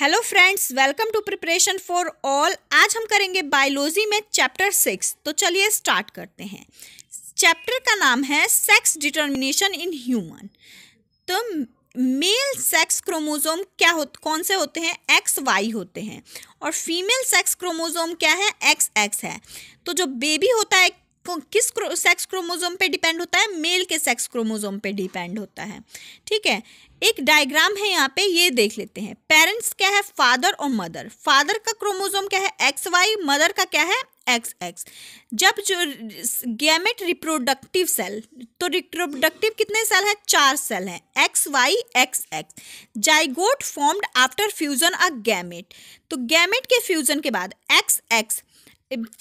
hello friends welcome to preparation for all आज हम करेंगे बायोलॉजी में चैप्टर सिक्स तो चलिए स्टार्ट करते हैं चैप्टर का नाम है सेक्स डिटर्मिनेशन इन ह्यूमन तो मेल सेक्स क्रोमोसोम क्या हो कौन से होते हैं एक्स वाई होते हैं और फीमेल सेक्स क्रोमोसोम क्या है एक्स एक्स है तो जो बेबी होता है किस क्रो, सेक्स क्रोमोजोम पे डिपेंड होता है मेल के सेक्स क्रोमोजोम पे डिपेंड होता है ठीक है एक डायग्राम है यहाँ पे ये देख लेते हैं पेरेंट्स क्या है फादर और मदर फादर का क्रोमोजोम क्या है एक्स वाई मदर का क्या है एक्स एक्स जब जो गैमेट रिप्रोडक्टिव सेल तो रिप्रोडक्टिव कितने सेल हैं चार सेल हैं X Y X X zygote formed after fusion a gamete तो गैमेट के फ्यूजन के बाद एक्स एक्स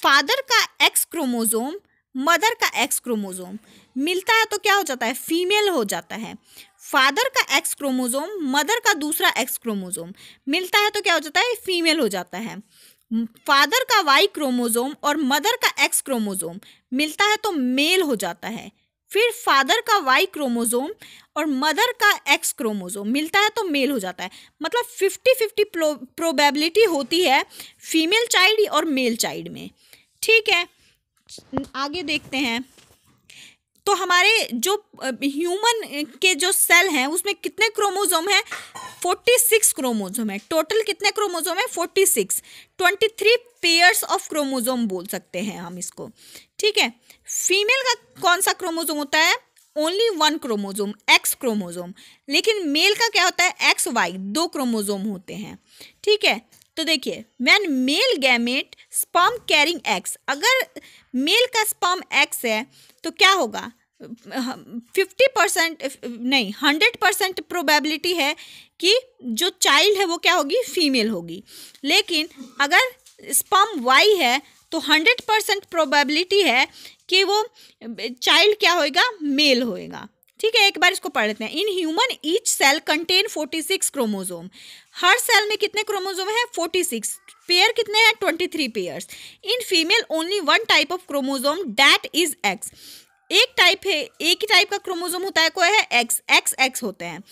फादर का एक्स क्रोमोजोम मदर का एक्स क्रोमोजोम मिलता है तो क्या हो जाता है फीमेल हो जाता है फादर का एक्स क्रोमोजोम मदर का दूसरा एक्स क्रोमोजोम मिलता है तो क्या हो जाता है फीमेल हो जाता है फादर का वाई क्रोमोजोम और मदर का एक्स क्रोमोजोम मिलता है तो मेल हो जाता है फिर फादर का वाई क्रोमोजोम और मदर का एक्स क्रोमोजोम मिलता है तो मेल हो जाता है मतलब फिफ्टी फिफ्टी प्रोबेबिलिटी होती है फीमेल चाइल्ड और मेल चाइल्ड में ठीक है आगे देखते हैं तो हमारे जो ह्यूमन के जो सेल हैं उसमें कितने क्रोमोजोम हैं 46 क्रोमोजोम है टोटल कितने क्रोमोजोम है 46 थ्री पेयर्स ऑफ क्रोमोजोम बोल सकते हैं हम इसको ठीक है फीमेल का कौन सा क्रोमोजोम होता है only one chromosome X chromosome लेकिन मेल का क्या होता है एक्स वाई दो क्रोमोजोम होते हैं ठीक है तो देखिए man male gamete sperm carrying X अगर मेल का स्पर्म एक्स है तो क्या होगा फिफ्टी परसेंट नहीं हंड्रेड परसेंट प्रोबेबिलिटी है कि जो चाइल्ड है वो क्या होगी फीमेल होगी लेकिन अगर स्पर्म वाई है तो हंड्रेड परसेंट प्रोबेबिलिटी है कि वो चाइल्ड क्या होएगा मेल होएगा ठीक है एक बार इसको पढ़ लेते हैं in human each cell contain 46 chromosome हर सेल में कितने क्रोमोजोम है 46 पेयर कितने हैं 23 pairs in female only one type of chromosome that is X एक टाइप है एक ही टाइप का क्रोमोजोम होता है कोई है एक्स एक्स एक्स होते हैं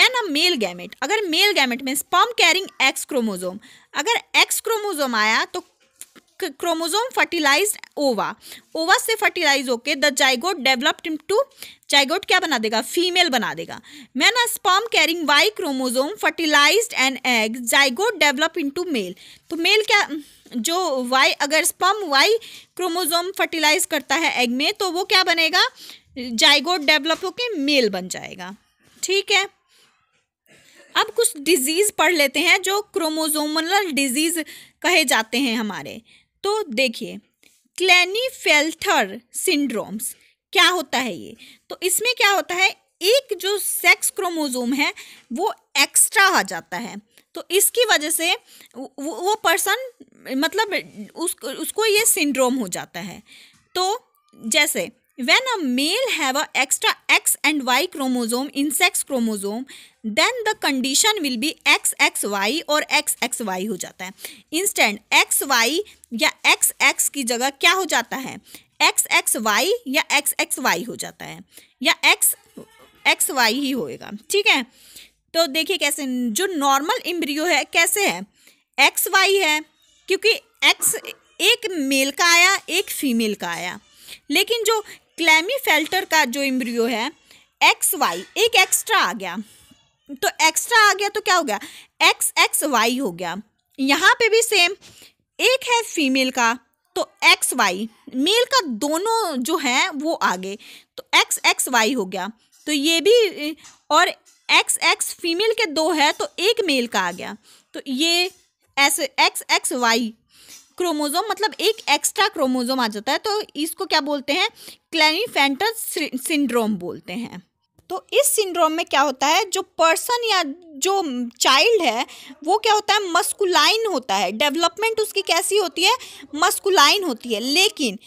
मैन अ मेल गैमेट अगर मेल गैमेट में स्पर्म कैरिंग एक्स क्रोमोजोम अगर एक्स क्रोमोजोम आया तो क्रोमोजोम फर्टिलाइज ओवा ओवा से फर्टिलाइज होके the zygote developed into zygote क्या बना देगा फीमेल बना देगा man a sperm carrying Y chromosome fertilized and egg zygote develop into male तो मेल क्या जो वाई अगर स्पर्म वाई क्रोमोजोम फर्टिलाइज करता है एग में तो वो क्या बनेगा जाइगोट डेवलप होके मेल बन जाएगा ठीक है अब कुछ डिजीज़ पढ़ लेते हैं जो क्रोमोजोमल डिजीज़ कहे जाते हैं हमारे तो देखिए क्लैनीफेल्थर सिंड्रोम्स क्या होता है ये तो इसमें क्या होता है एक जो सेक्स क्रोमोजोम है वो एक्स्ट्रा आ जाता है तो इसकी वजह से वो, वो पर्सन मतलब उस, उसको ये सिंड्रोम हो जाता है तो जैसे when a male have a extra x and y chromosome in sex chromosome then the condition will be xxy और xxy हो जाता है इंस्टेंट xy या xx की जगह क्या हो जाता है xxy या xxy ho jata hai या x xy hi होएगा theek hai to dekhiye kaise jo normal embryo hai kaise hai X Y है क्योंकि एक्स एक मेल का आया एक फीमेल का आया लेकिन जो क्लैमी फेल्टर का जो इम्ब्रियो है एक्स वाई एक एक्स्ट्रा आ गया तो एक्स्ट्रा आ गया तो क्या हो गया एक्स एक्स वाई हो गया यहाँ पे भी सेम एक है फीमेल का तो एक्स वाई मेल का दोनों जो हैं वो आ गए तो एक्स एक्स वाई हो गया तो ये भी और एक्स एक्स फीमेल के दो है तो एक मेल का आ गया तो ये ऐसे एक्स एक्स वाई क्रोमोजोम मतलब एक एक्स्ट्रा क्रोमोजोम आ जाता है तो इसको क्या बोलते हैं क्लैनिफेंटर सिंड्रोम बोलते हैं तो इस सिंड्रोम में क्या होता है जो पर्सन या जो चाइल्ड है वो क्या होता है मस्कुलाइन होता है डेवलपमेंट उसकी कैसी होती है मस्कुलाइन होती है लेकिन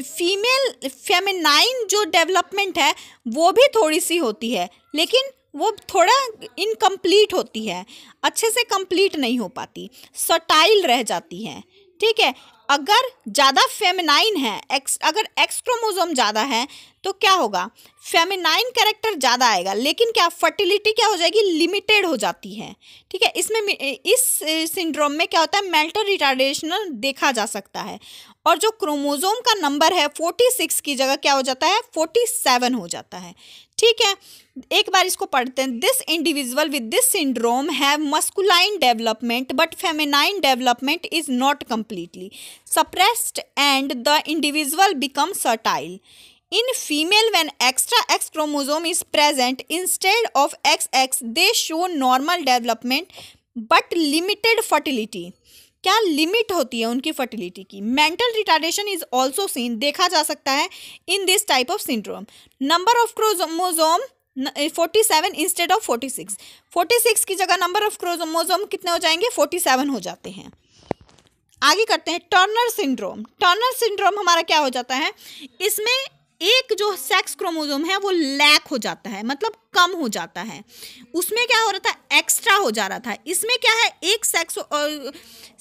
फीमेल फेमिनाइन जो डेवलपमेंट है वो भी थोड़ी सी होती है लेकिन वो थोड़ा इनकम्प्लीट होती है अच्छे से कंप्लीट नहीं हो पाती सटाइल रह जाती है ठीक है अगर ज़्यादा फेमिनाइन है एक्स अगर एक्स क्रोमोजोम ज़्यादा है तो क्या होगा फेमिनाइन कैरेक्टर ज़्यादा आएगा लेकिन क्या फर्टिलिटी क्या हो जाएगी लिमिटेड हो जाती है ठीक है इसमें इस सिंड्रोम में क्या होता है मेंटल रिटार्डेशनल देखा जा सकता है और जो क्रोमोजोम का नंबर है फोर्टी सिक्स की जगह क्या हो जाता है फोर्टी सेवन हो जाता है ठीक है एक बार इसको पढ़ते हैं this individual with this syndrome have masculine development but feminine development is not completely suppressed and the individual become sterile in female female extra X chromosome is present instead of X X they show normal development but limited fertility क्या limit होती है उनकी fertility की mental retardation is also seen देखा जा सकता है in this type of syndrome number of chromosome forty seven instead of forty six forty six की जगह नंबर ऑफ क्रोमोजोम कितने हो जाएंगे फोर्टी सेवन हो जाते हैं आगे करते हैं टर्नर सिंड्रोम टर्नर सिंड्रोम हमारा क्या हो जाता है इसमें एक जो सेक्स क्रोमोजोम है वो लैक हो जाता है मतलब कम हो जाता है उसमें क्या हो रहा था एक्स्ट्रा हो जा रहा था इसमें क्या है एक सेक्स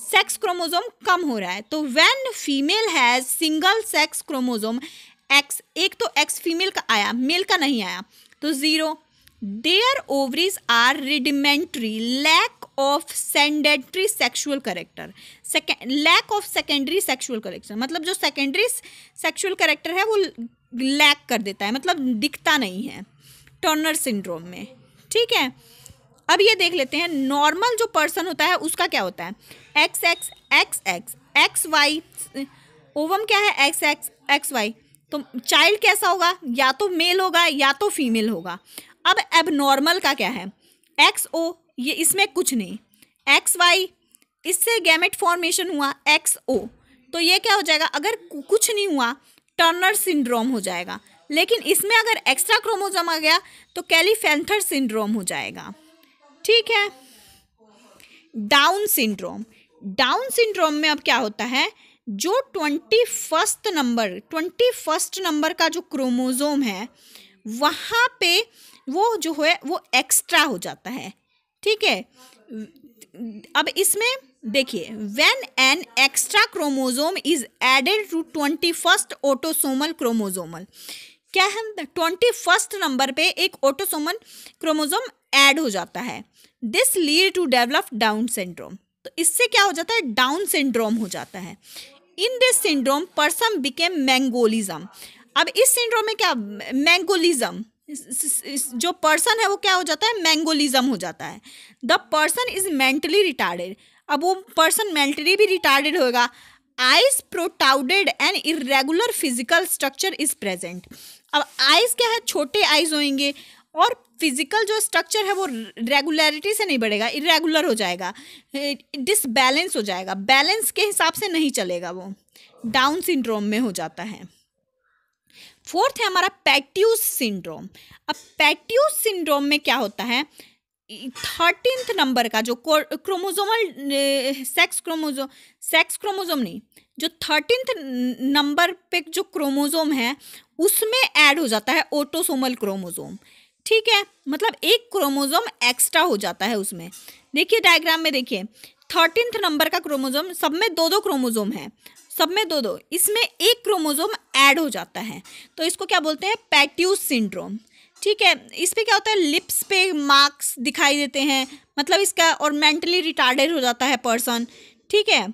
सेक्स क्रोमोजोम कम हो रहा है तो when female has single sex chromosome X एक तो एक्स फीमेल का आया मेल का नहीं आया तो zero there ovaries are rudimentary lack of secondary sexual character lack of secondary sexual character मतलब जो सेकेंडरी सेक्शुअल करेक्टर है वो लैक कर देता है मतलब दिखता नहीं है टर्नर सिंड्रोम में ठीक है अब ये देख लेते हैं नॉर्मल जो पर्सन होता है उसका क्या होता है X X X X X Y ovum क्या है एक्स एक्स एक्स वाई तो चाइल्ड कैसा होगा या तो मेल होगा या तो फीमेल होगा अब नॉर्मल का क्या है एक्स ओ ये इसमें कुछ नहीं एक्स वाई इससे गैमेट फॉर्मेशन हुआ एक्स ओ तो ये क्या हो जाएगा अगर कुछ नहीं हुआ टर्नर सिंड्रोम हो जाएगा लेकिन इसमें अगर एक्स्ट्रा क्रोमोजम आ गया तो कैलीफेंथर सिंड्रोम हो जाएगा ठीक है डाउन सिंड्रोम डाउन सिंड्रोम में अब क्या होता है जो twenty first number twenty first number का जो क्रोमोज़ोम है वहाँ पे वो जो है वो एक्स्ट्रा हो जाता है ठीक है अब इसमें देखिए when an extra chromosome is added to twenty first autosomal chromosomal क्या है ट्वेंटी फर्स्ट नंबर पे एक ऑटोसोमल क्रोमोजोम ऐड हो जाता है this lead to develop Down syndrome तो इससे क्या हो जाता है डाउन सिंड्रोम हो जाता है in this syndrome person became mongolism अब इस सिंड्रोम में क्या मैंगोलिज्म जो पर्सन है वो क्या हो जाता है मैंगोलिज्म हो जाता है the person is mentally retarded अब वो पर्सन मेंटली भी रिटार्डेड होगा eyes protruded and irregular physical structure is present अब आइज क्या है छोटे आइज होंगे और फिजिकल जो स्ट्रक्चर है वो रेगुलरिटी से नहीं बढ़ेगा इरेगुलर हो जाएगा डिसबैलेंस हो जाएगा बैलेंस के हिसाब से नहीं चलेगा वो डाउन सिंड्रोम में हो जाता है फोर्थ है हमारा पैट्यूस सिंड्रोम अब पैक्ट्यूस सिंड्रोम में क्या होता है थर्टींथ नंबर का जो chromosomal sex chromosome sex chromosome नहीं जो थर्टींथ नंबर पे जो क्रोमोजोम है उसमें ऐड हो जाता है ओटोसोमल क्रोमोजोम ठीक है मतलब एक क्रोमोजोम एक्स्ट्रा हो जाता है उसमें देखिए डायग्राम में देखिए थर्टींथ नंबर का क्रोमोजोम सब में दो दो क्रोमोजोम है सब में दो दो इसमें एक क्रोमोजोम ऐड हो जाता है तो इसको क्या बोलते हैं पैट्यूस सिंड्रोम ठीक है इस पर क्या होता है लिप्स पे मार्क्स दिखाई देते हैं मतलब इसका और मेंटली रिटार्डेड हो जाता है पर्सन ठीक है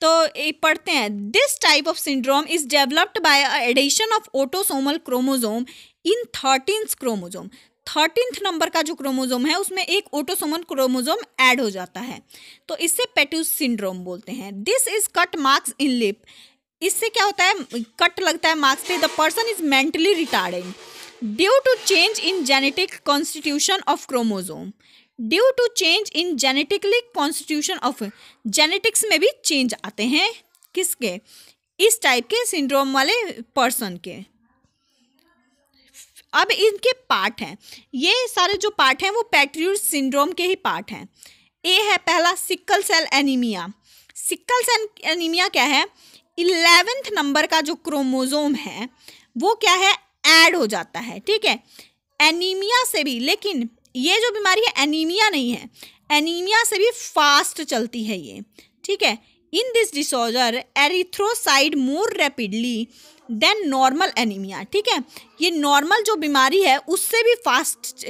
तो ये पढ़ते हैं this type of syndrome is developed by addition of autosomal chromosome in thirteen chromosome thirteenth number का जो क्रोमोजोम है उसमें एक ओटोसोमन क्रोमोजोम ऐड हो जाता है तो इससे पेट्यूस सिंड्रोम बोलते हैं this is cut marks in lip इससे क्या होता है कट लगता है मार्क्स पे the person is mentally retarding due to change in genetic constitution of chromosome due to change in genetically constitution of genetics में भी चेंज आते हैं किसके इस टाइप के सिंड्रोम वाले पर्सन के अब इनके पार्ट हैं ये सारे जो पार्ट हैं वो पैट्रियूर सिंड्रोम के ही पार्ट हैं ए है पहला sickle cell anaemia sickle cell anaemia क्या है इलेवेंथ नंबर का जो क्रोमोजोम है वो क्या है ऐड हो जाता है ठीक है एनीमिया से भी लेकिन ये जो बीमारी है एनीमिया नहीं है एनीमिया से भी फास्ट चलती है ये ठीक है in this disorder erythrocyte more rapidly than normal anaemia ठीक है ये नॉर्मल जो बीमारी है उससे भी फास्ट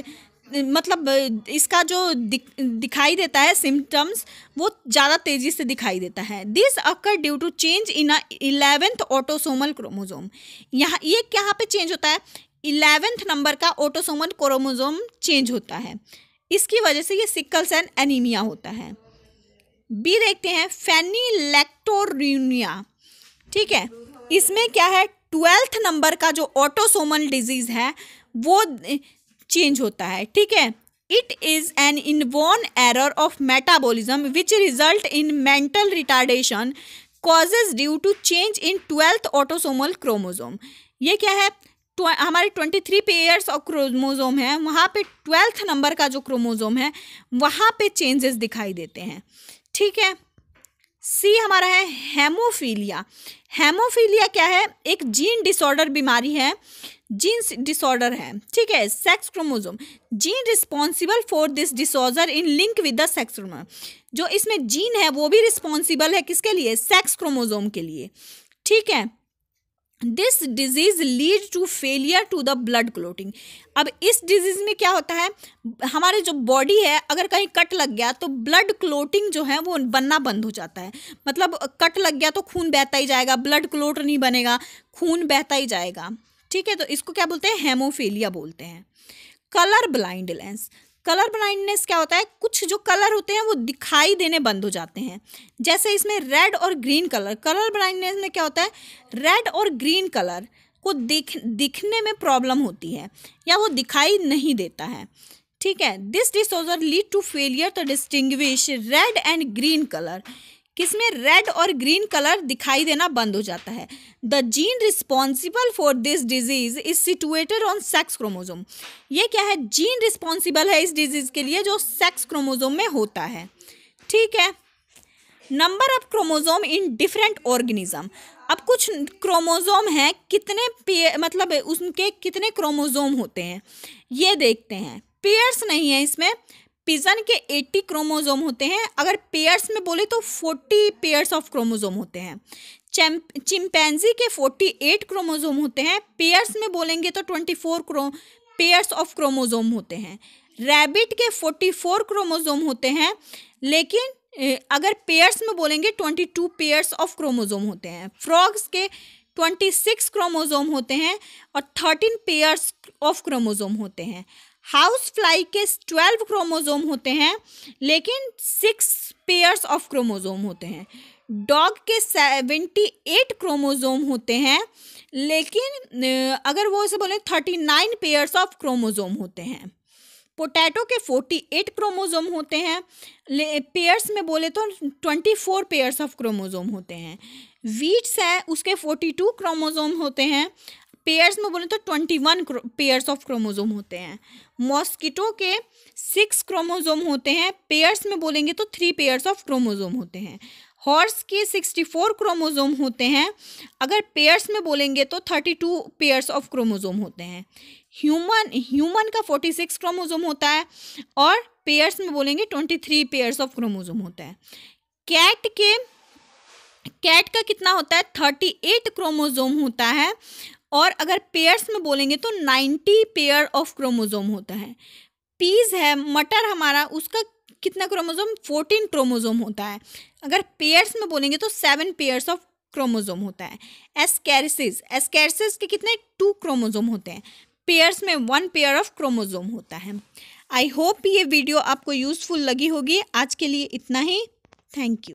मतलब इसका जो दिखाई देता है सिम्टम्स वो ज़्यादा तेज़ी से दिखाई देता है this occur due to change in a eleventh autosomal chromosome यहाँ ये कहाँ यहाँ पे चेंज होता है इलेवेंथ नंबर का ऑटोसोमल क्रोमोजोम चेंज होता है इसकी वजह से ये सिक्कल एंड एनीमिया होता है बी देखते हैं फैनी लेक्टोरिनिया ठीक है इसमें क्या है ट्वेल्थ नंबर का जो ऑटोसोमल डिजीज है वो चेंज होता है ठीक है it is an inborn error of metabolism which result in mental retardation causes due to change in twelfth autosomal chromosome ये क्या है हमारे twenty three pairs of chromosome है वहाँ पे ट्वेल्थ नंबर का जो क्रोमोजोम है वहाँ पे चेंजेस दिखाई देते हैं ठीक है सी हमारा है हेमोफीलिया हेमोफीलिया क्या है एक जीन डिसऑर्डर बीमारी है जीन डिसऑर्डर है ठीक है sex chromosome gene responsible for this disorder in link with the sex chromosome जो इसमें जीन है वो भी रिस्पॉन्सिबल है किसके लिए सेक्स क्रोमोजोम के लिए ठीक है this disease lead to failure to the blood clotting अब इस डिजीज में क्या होता है हमारे जो बॉडी है अगर कहीं कट लग गया तो ब्लड क्लोटिंग जो है वो बनना बंद हो जाता है मतलब कट लग गया तो खून बहता ही जाएगा ब्लड क्लोट नहीं बनेगा खून बहता ही जाएगा ठीक है तो इसको क्या बोलते हैं हेमोफीलिया बोलते हैं colour blind lens colour blindness क्या होता है कुछ जो कलर होते हैं वो दिखाई देने बंद हो जाते हैं जैसे इसमें रेड और ग्रीन कलर कलर ब्लाइंडनेस में क्या होता है रेड और ग्रीन कलर को दिख दिखने में प्रॉब्लम होती है या वो दिखाई नहीं देता है ठीक है this disorder lead to failure to distinguish red and green colour किसमें रेड और ग्रीन कलर दिखाई देना बंद हो जाता है the gene responsible for this disease is situated on sex chromosome ये क्या है जीन रिस्पॉन्सिबल है इस डिजीज के लिए जो सेक्स क्रोमोजोम में होता है ठीक है number of chromosome in different organism अब कुछ क्रोमोजोम हैं कितने मतलब उनके कितने क्रोमोजोम होते हैं ये देखते हैं पेयर्स नहीं है इसमें पिजन के 80 क्रोमोजोम होते हैं अगर पेयर्स में बोले तो 40 पेयर्स ऑफ क्रोमोजोम होते हैं चिमपैनजी के 48 क्रोमोजोम होते हैं पेयर्स में बोलेंगे तो 24 क्रो पेयर्स ऑफ क्रोमोजोम होते हैं रैबिट के 44 क्रोमोजोम होते हैं लेकिन अगर पेयर्स में बोलेंगे 22 पेयर्स ऑफ क्रोमोजोम होते हैं फ्रॉग्स के 26 क्रोमोजोम होते हैं और 13 पेयर्स ऑफ क्रोमोजोम होते हैं हाउस फ्लाई के ट्वेल्व क्रोमोजोम होते हैं लेकिन सिक्स पेयर्स ऑफ क्रोमोजोम होते हैं डॉग के सेवेंटी एट क्रोमोजोम होते हैं लेकिन अगर वो इसे बोले thirty nine pairs of chromosome होते हैं पोटैटो के फोर्टी एट क्रोमोजोम होते हैं पेयर्स में बोले तो twenty four pairs of chromosome होते हैं वीट्स है उसके फोर्टी टू क्रोमोजोम होते हैं पेयर्स में बोलें तो twenty one pairs of chromosome होते हैं मॉस्किटो के सिक्स क्रोमोजोम होते हैं पेयर्स में बोलेंगे तो थ्री पेयर्स ऑफ क्रोमोजोम होते हैं हॉर्स के सिक्सटी फोर क्रोमोजोम होते हैं अगर पेयर्स में बोलेंगे तो thirty two pairs of chromosome होते हैं ह्यूमन ह्यूमन का फोर्टी सिक्स क्रोमोजोम होता है और पेयर्स में बोलेंगे twenty three pairs of chromosome होता है कैट के कैट का कितना होता है थर्टी एट क्रोमोजोम होता है और अगर पेयर्स में बोलेंगे तो नाइन्टी पेयर ऑफ क्रोमोज़ोम होता है पीज है मटर हमारा उसका कितना क्रोमोज़ोम फोर्टीन क्रोमोज़ोम होता है अगर पेयर्स में बोलेंगे तो सेवन पेयर्स ऑफ क्रोमोज़ोम होता है एसकेरसिस एसकेरसिस के कितने टू क्रोमोज़ोम होते हैं पेयर्स में वन पेयर ऑफ क्रोमोज़ोम होता है आई होप ये वीडियो आपको यूज़फुल लगी होगी आज के लिए इतना ही थैंक यू